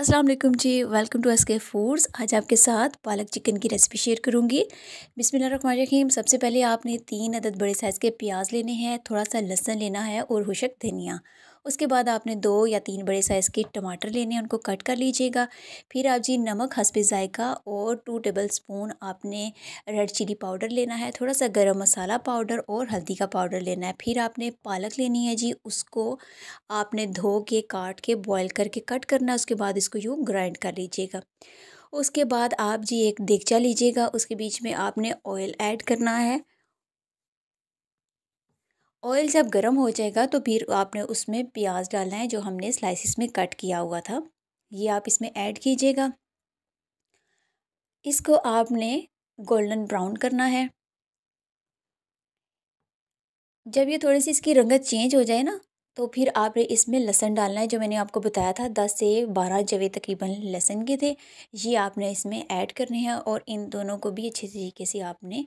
Aslam ji welcome to S K foods आज आपके साथ पालक चिकन की रेसिपी शेयर करूंगी बिसमीम सबसे पहले आपने तीन अदद बड़े साइज़ के प्याज लेने हैं थोड़ा सा लहसन लेना है और हुशक धनिया उसके बाद आपने दो या तीन बड़े साइज़ के टमाटर लेने उनको कट कर लीजिएगा फिर आप जी नमक हंसपे जायका और टू टेबल स्पून आपने रेड चिली पाउडर लेना है थोड़ा सा गर्म मसाला पाउडर और हल्दी का पाउडर लेना है फिर आपने पालक लेनी है जी उसको आपने धो के काट के बॉयल करके कट करना है उसके बाद इसको यूँ ग्राइंड कर लीजिएगा उसके बाद आप जी एक देगचा लीजिएगा उसके बीच में आपने ऑयल ऐड करना है ऑयल जब गर्म हो जाएगा तो फिर आपने उसमें प्याज डालना है जो हमने स्लाइसिस में कट किया हुआ था ये आप इसमें ऐड कीजिएगा इसको आपने गोल्डन ब्राउन करना है जब ये थोड़ी सी इसकी रंगत चेंज हो जाए ना तो फिर आपने इसमें लहसन डालना है जो मैंने आपको बताया था दस से बारह जवे तकरीबन लहसन के थे ये आपने इसमें ऐड करने हैं और इन दोनों को भी अच्छे तरीके से आपने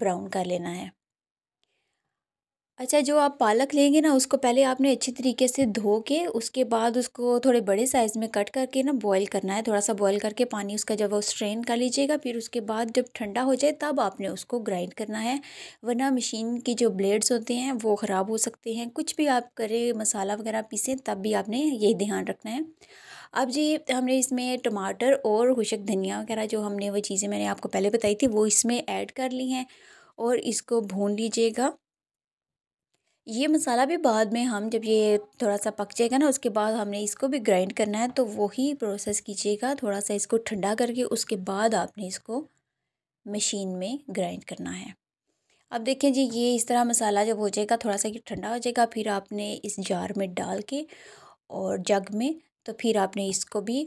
ब्राउन कर लेना है अच्छा जो आप पालक लेंगे ना उसको पहले आपने अच्छी तरीके से धो के उसके बाद उसको थोड़े बड़े साइज़ में कट करके ना बॉईल करना है थोड़ा सा बॉईल करके पानी उसका जब वो स्ट्रेन कर लीजिएगा फिर उसके बाद जब ठंडा हो जाए तब आपने उसको ग्राइंड करना है वरना मशीन की जो ब्लेड्स होते हैं वो ख़राब हो सकते हैं कुछ भी आप करें मसाला वगैरह पीसें तब भी आपने यही ध्यान रखना है अब जी हमने इसमें टमाटर और खुशक धनिया वगैरह जो हमने वो चीज़ें मैंने आपको पहले बताई थी वो इसमें ऐड कर ली हैं और इसको भून लीजिएगा ये मसाला भी बाद में हम जब ये थोड़ा सा पक जाएगा ना उसके बाद हमने इसको भी ग्राइंड करना है तो वही प्रोसेस कीजिएगा थोड़ा सा इसको ठंडा करके उसके बाद आपने इसको मशीन में ग्राइंड करना है अब देखें जी ये इस तरह मसाला जब हो जाएगा थोड़ा सा ये ठंडा हो जाएगा फिर आपने इस जार में डाल के और जग में तो फिर आपने इसको भी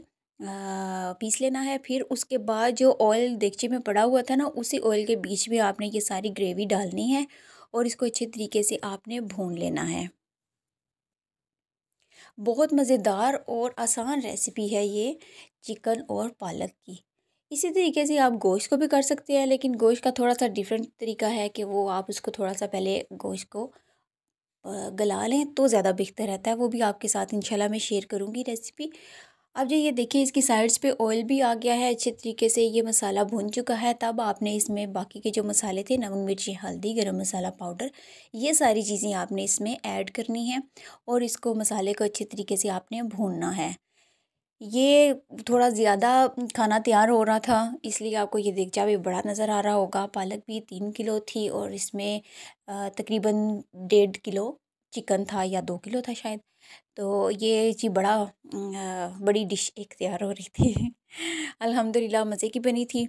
पीस लेना है फिर उसके बाद जो ऑयल देगचे में पड़ा हुआ था ना उसी ऑयल के बीच में आपने ये सारी ग्रेवी डालनी है और इसको अच्छे तरीके से आपने भून लेना है बहुत मज़ेदार और आसान रेसिपी है ये चिकन और पालक की इसी तरीके से आप गोश्त को भी कर सकते हैं लेकिन गोश्त का थोड़ा सा डिफरेंट तरीका है कि वो आप उसको थोड़ा सा पहले गोश्त को गला लें तो ज़्यादा बेहतर रहता है वो भी आपके साथ इंशाल्लाह मैं शेयर करूँगी रेसिपी अब जो ये देखिए इसकी साइड्स पे ऑयल भी आ गया है अच्छे तरीके से ये मसाला भुन चुका है तब आपने इसमें बाकी के जो मसाले थे नमक मिर्ची हल्दी गरम मसाला पाउडर ये सारी चीज़ें आपने इसमें ऐड करनी है और इसको मसाले को अच्छे तरीके से आपने भूनना है ये थोड़ा ज़्यादा खाना तैयार हो रहा था इसलिए आपको ये देख जा बड़ा नज़र आ रहा होगा पालक भी तीन किलो थी और इसमें तकरीबन डेढ़ किलो चिकन था या दो किलो था शायद तो ये जी बड़ा बड़ी डिश एक तैयार हो रही थी अल्हम्दुलिल्लाह मज़े की बनी थी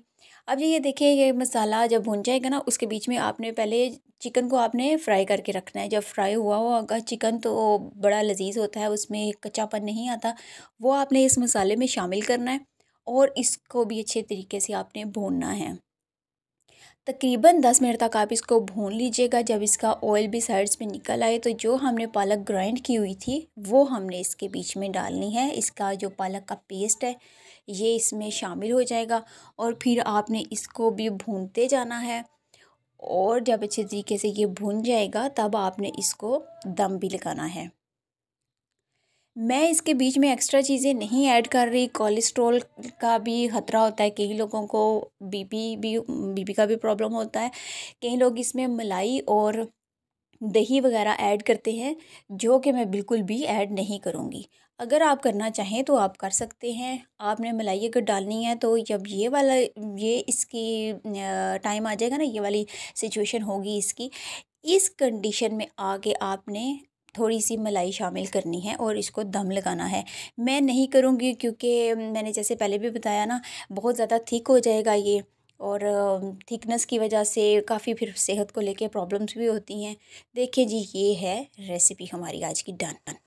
अब ये देखिए ये मसाला जब भुन जाएगा ना उसके बीच में आपने पहले चिकन को आपने फ्राई करके रखना है जब फ्राई हुआ होगा चिकन तो बड़ा लजीज होता है उसमें कच्चापन नहीं आता वो आपने इस मसाले में शामिल करना है और इसको भी अच्छे तरीके से आपने भूनना है तकरीबन 10 मिनट तक आप इसको भून लीजिएगा जब इसका ऑयल भी साइड्स में निकल आए तो जो हमने पालक ग्राइंड की हुई थी वो हमने इसके बीच में डालनी है इसका जो पालक का पेस्ट है ये इसमें शामिल हो जाएगा और फिर आपने इसको भी भूनते जाना है और जब अच्छे तरीके से ये भून जाएगा तब आपने इसको दम भी लगाना है मैं इसके बीच में एक्स्ट्रा चीज़ें नहीं ऐड कर रही कोलेस्ट्रॉल का भी ख़तरा होता है कई लोगों को बीपी भी बीपी का भी प्रॉब्लम होता है कई लोग इसमें मलाई और दही वगैरह ऐड करते हैं जो कि मैं बिल्कुल भी ऐड नहीं करूँगी अगर आप करना चाहें तो आप कर सकते हैं आपने मलाई अगर डालनी है तो जब ये वाला ये इसकी टाइम आ जाएगा ना ये वाली सिचुएशन होगी इसकी इस कंडीशन में आके आपने थोड़ी सी मलाई शामिल करनी है और इसको दम लगाना है मैं नहीं करूँगी क्योंकि मैंने जैसे पहले भी बताया ना बहुत ज़्यादा थिक हो जाएगा ये और थिकनेस की वजह से काफ़ी फिर सेहत को लेके प्रॉब्लम्स भी होती हैं देखिए जी ये है रेसिपी हमारी आज की डन